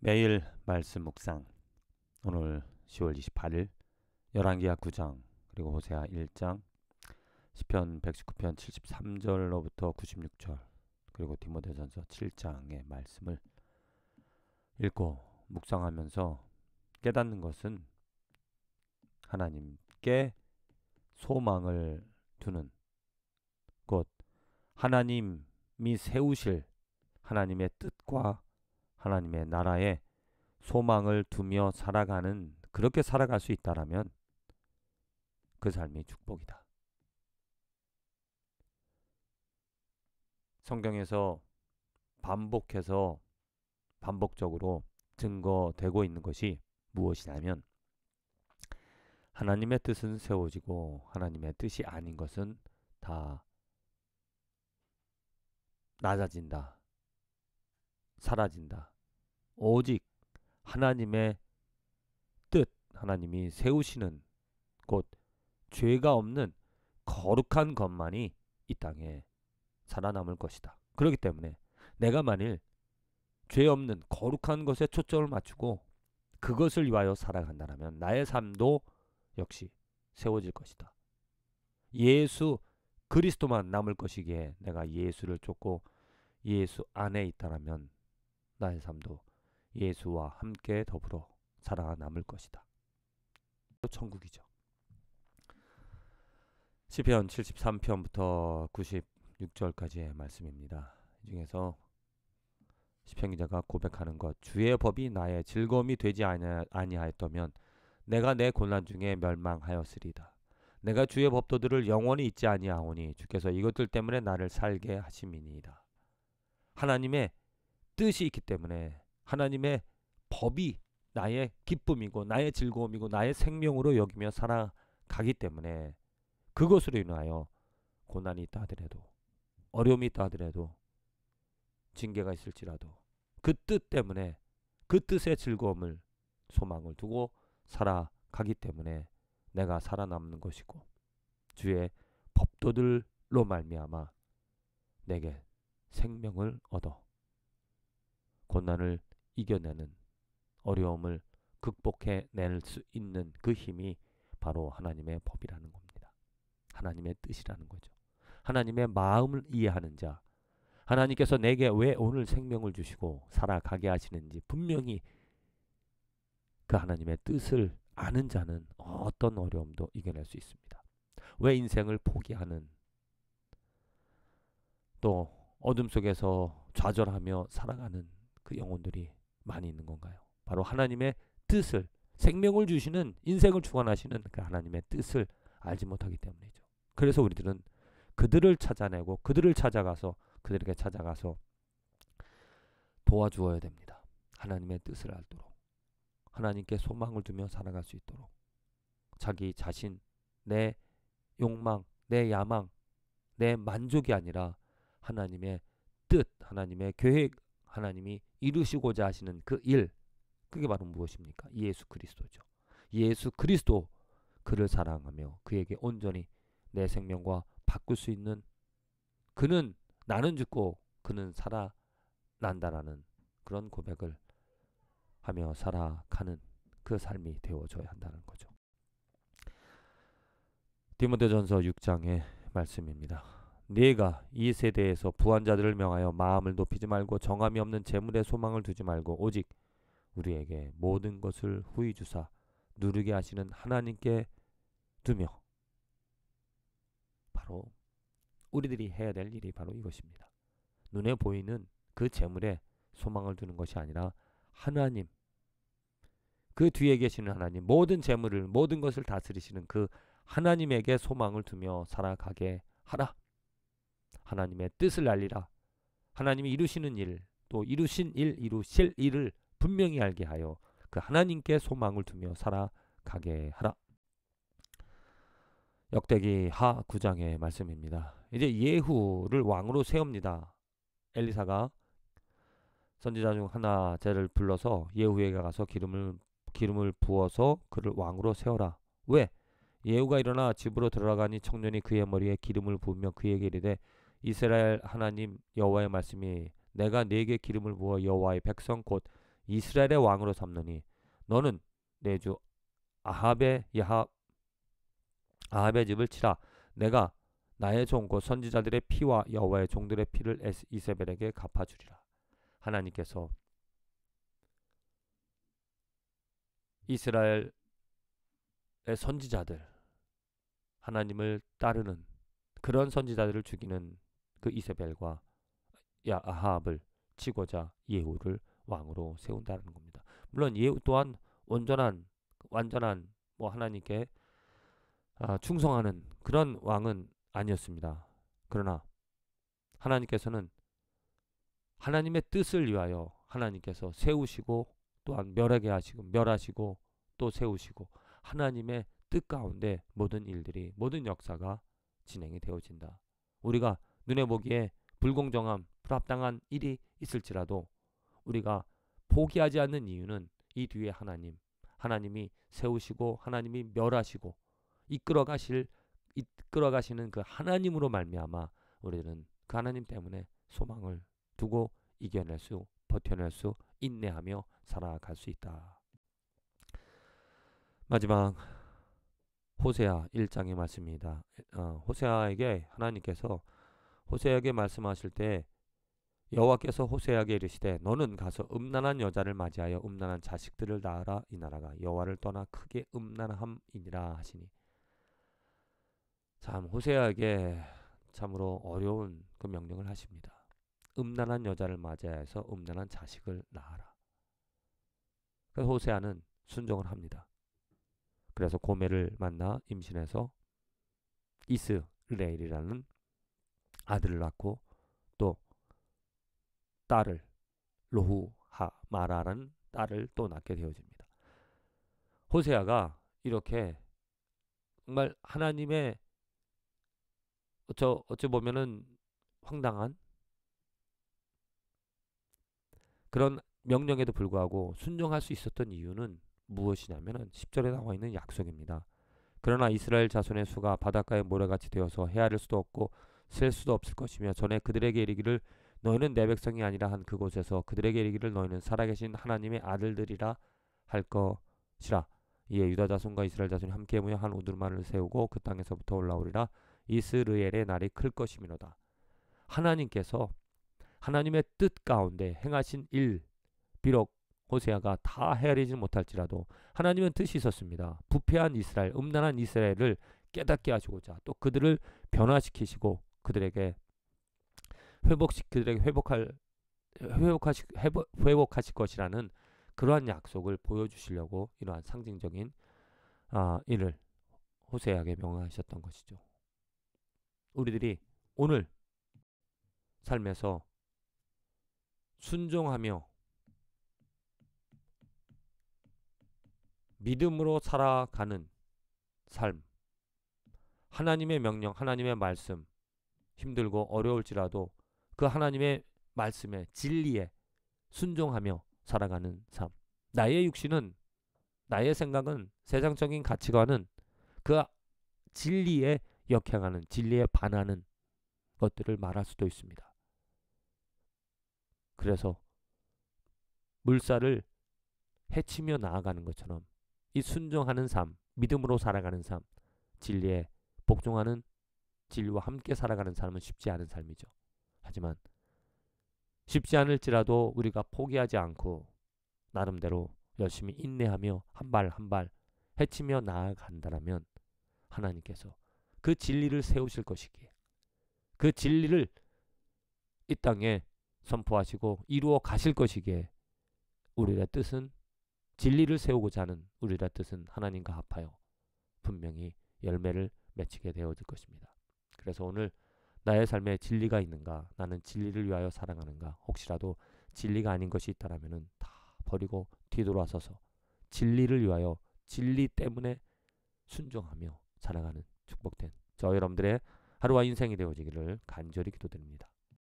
매일 말씀 묵상 오늘 10월 28일 열왕기하 9장 그리고 호세아 1장 시편 119편 73절로부터 96절 그리고 디모데전서 7장의 말씀을 읽고 묵상하면서 깨닫는 것은 하나님께 소망을 두는 곧 하나님이 세우실 하나님의 뜻과 하나님의 나라에 소망을 두며 살아가는 그렇게 살아갈 수 있다라면 그 삶이 축복이다. 성경에서 반복해서 반복적으로 증거되고 있는 것이 무엇이냐면 하나님의 뜻은 세워지고 하나님의 뜻이 아닌 것은 다 낮아진다. 사라진다. 오직 하나님의 뜻, 하나님이 세우시는 곳, 죄가 없는 거룩한 것만이 이 땅에 살아남을 것이다. 그렇기 때문에 내가 만일 죄 없는 거룩한 것에 초점을 맞추고 그것을 위하여 살아간다면 나의 삶도 역시 세워질 것이다. 예수 그리스도만 남을 것이기에 내가 예수를 쫓고 예수 안에 있다라면 나의 삶도 예수와 함께 더불어 살아남을 것이다. 천국이죠. 시편 73편부터 96절까지의 말씀입니다. 이 중에서 시편 기자가 고백하는 것 주의 법이 나의 즐거움이 되지 아니하였다면 내가 내 고난 중에 멸망하였으리다. 내가 주의 법도들을 영원히 잊지 아니하오니 주께서 이것들 때문에 나를 살게 하심이니이다. 하나님의 뜻이 있기 때문에 하나님의 법이 나의 기쁨이고 나의 즐거움이고 나의 생명으로 여기며 살아가기 때문에 그것으로 인하여 고난이 있다 하더라도 어려움이 있다 하더라도 징계가 있을지라도 그 뜻 때문에 그 뜻의 즐거움을 소망을 두고 살아가기 때문에 내가 살아남는 것이고 주의 법도들로 말미암아 내게 생명을 얻어 고난을 이겨내는 어려움을 극복해 낼 수 있는 그 힘이 바로 하나님의 법이라는 겁니다. 하나님의 뜻이라는 거죠. 하나님의 마음을 이해하는 자, 하나님께서 내게 왜 오늘 생명을 주시고 살아가게 하시는지 분명히 그 하나님의 뜻을 아는 자는 어떤 어려움도 이겨낼 수 있습니다. 왜 인생을 포기하는 또 어둠 속에서 좌절하며 살아가는 그 영혼들이 많이 있는 건가요? 바로 하나님의 뜻을 생명을 주시는 인생을 주관하시는 그 하나님의 뜻을 알지 못하기 때문이죠. 그래서 우리들은 그들을 찾아내고 그들을 찾아가서 그들에게 찾아가서 도와주어야 됩니다. 하나님의 뜻을 알도록 하나님께 소망을 두며 살아갈 수 있도록 자기 자신 내 욕망 내 야망 내 만족이 아니라 하나님의 뜻 하나님의 계획 하나님이 이루시고자 하시는 그 일, 그게 바로 무엇입니까? 예수 그리스도죠. 예수 그리스도 그를 사랑하며 그에게 온전히 내 생명과 바꿀 수 있는 그는 나는 죽고 그는 살아난다라는 그런 고백을 하며 살아가는 그 삶이 되어줘야 한다는 거죠. 디모데전서 6장의 말씀입니다. 네가 이 세대에서 부한자들을 명하여 마음을 높이지 말고 정함이 없는 재물에 소망을 두지 말고 오직 우리에게 모든 것을 후히 주사 누르게 하시는 하나님께 두며 바로 우리들이 해야 될 일이 바로 이것입니다. 눈에 보이는 그 재물에 소망을 두는 것이 아니라 하나님 그 뒤에 계시는 하나님 모든 재물을 모든 것을 다스리시는 그 하나님에게 소망을 두며 살아가게 하라. 하나님의 뜻을 알리라. 하나님이 이루시는 일, 또 이루신 일, 이루실 일을 분명히 알게 하여 그 하나님께 소망을 두며 살아가게 하라. 역대기 하 9장의 말씀입니다. 이제 예후를 왕으로 세웁니다. 엘리사가 선지자 중 하나 제를 불러서 예후에게 가서 기름을 기름을 부어서 그를 왕으로 세워라. 왜? 예후가 일어나 집으로 들어가니 청년이 그의 머리에 기름을 부으며 그에게 이르되 이스라엘 하나님 여호와의 말씀이 내가 네게 기름을 부어 여호와의 백성 곧 이스라엘의 왕으로 삼느니 너는 내 주 아합의 야하 아합의 집을 치라 내가 나의 종 곧 선지자들의 피와 여호와의 종들의 피를 이세벨에게 갚아주리라 하나님께서 이스라엘의 선지자들 하나님을 따르는 그런 선지자들을 죽이는 그 이세벨과 야 아합을 치고자 예후를 왕으로 세운다는 겁니다. 물론 예후 또한 온전한 완전한 뭐 하나님께 아, 충성하는 그런 왕은 아니었습니다. 그러나 하나님께서는 하나님의 뜻을 위하여 하나님께서 세우시고 또한 멸하게 하시고 멸하시고 또 세우시고 하나님의 뜻 가운데 모든 일들이 모든 역사가 진행이 되어진다. 우리가 눈에 보기에 불공정함, 불합당한 일이 있을지라도 우리가 포기하지 않는 이유는 이 뒤에 하나님, 하나님이 세우시고 하나님이 멸하시고 이끌어 가실 이끌어 가시는 그 하나님으로 말미암아 우리는 그 하나님 때문에 소망을 두고 이겨낼 수 버텨낼 수 인내하며 살아갈 수 있다. 마지막 호세아 1장의 말씀입니다. 어, 호세아에게 하나님께서 호세에게 말씀하실 때 여호와께서 호세에게 이르시되 너는 가서 음란한 여자를 맞이하여 음란한 자식들을 낳아라이 나라가 여호와를 떠나 크게 음란함이니라 하시니 참 호세에게 참으로 어려운 그 명령을 하십니다. 음란한 여자를 맞이하여서 음란한 자식을 낳아라. 그래서 호세아는 순종을 합니다. 그래서 고메를 만나 임신해서 이스레일이라는 아들을 낳고 또 딸을 로후하마라는 라 딸을 또 낳게 되어집니다. 호세아가 이렇게 정말 하나님의 어쩌, 어찌 보면은 황당한 그런 명령에도 불구하고 순종할 수 있었던 이유는 무엇이냐면은 10절에 나와 있는 약속입니다. 그러나 이스라엘 자손의 수가 바닷가의 모래같이 되어서 헤아릴 수도 없고 쓸 수도 없을 것이며 전에 그들에게 이르기를 너희는 내 백성이 아니라 한 그곳에서 그들에게 이르기를 너희는 살아계신 하나님의 아들들이라 할 것이라 이에 유다 자손과 이스라엘 자손이 함께 모여 한 우두르마를 세우고 그 땅에서부터 올라오리라 이스르엘의 날이 클 것이미로다 하나님께서 하나님의 뜻 가운데 행하신 일 비록 호세아가 다 헤아리지 못할지라도 하나님은 뜻이 있었습니다. 부패한 이스라엘, 음란한 이스라엘을 깨닫게 하시고자 또 그들을 변화시키시고 그들에게 회복시 그들에게 회복할 회복하시 회복, 회복하실 것이라는 그러한 약속을 보여주시려고 이러한 상징적인 아, 일을 호세하게 명하셨던 것이죠. 우리들이 오늘 삶에서 순종하며 믿음으로 살아가는 삶, 하나님의 명령, 하나님의 말씀, 힘들고 어려울지라도 그 하나님의 말씀에 진리에 순종하며 살아가는 삶. 나의 육신은 나의 생각은 세상적인 가치관은 그 진리에 역행하는 진리에 반하는 것들을 말할 수도 있습니다. 그래서 물살을 헤치며 나아가는 것처럼 이 순종하는 삶, 믿음으로 살아가는 삶, 진리에 복종하는 진리와 함께 살아가는 삶은 쉽지 않은 삶이죠. 하지만 쉽지 않을지라도 우리가 포기하지 않고 나름대로 열심히 인내하며 한 발 한발 해치며 나아간다라면 하나님께서 그 진리를 세우실 것이기에 그 진리를 이 땅에 선포하시고 이루어 가실 것이기에 우리의 뜻은 진리를 세우고자 하는 우리의 뜻은 하나님과 합하여 분명히 열매를 맺히게 되어질 것입니다. 그래서 오늘 나의 삶에 진리가 있는가? 나는 진리를 위하여 사랑하는가? 혹시라도 진리가 아닌 것이 있다라면은 다 버리고 뒤돌아서서 진리를 위하여 진리 때문에 순종하며 살아가는 축복된 저 여러분들의 하루와 인생이 되어지기를 간절히 기도드립니다.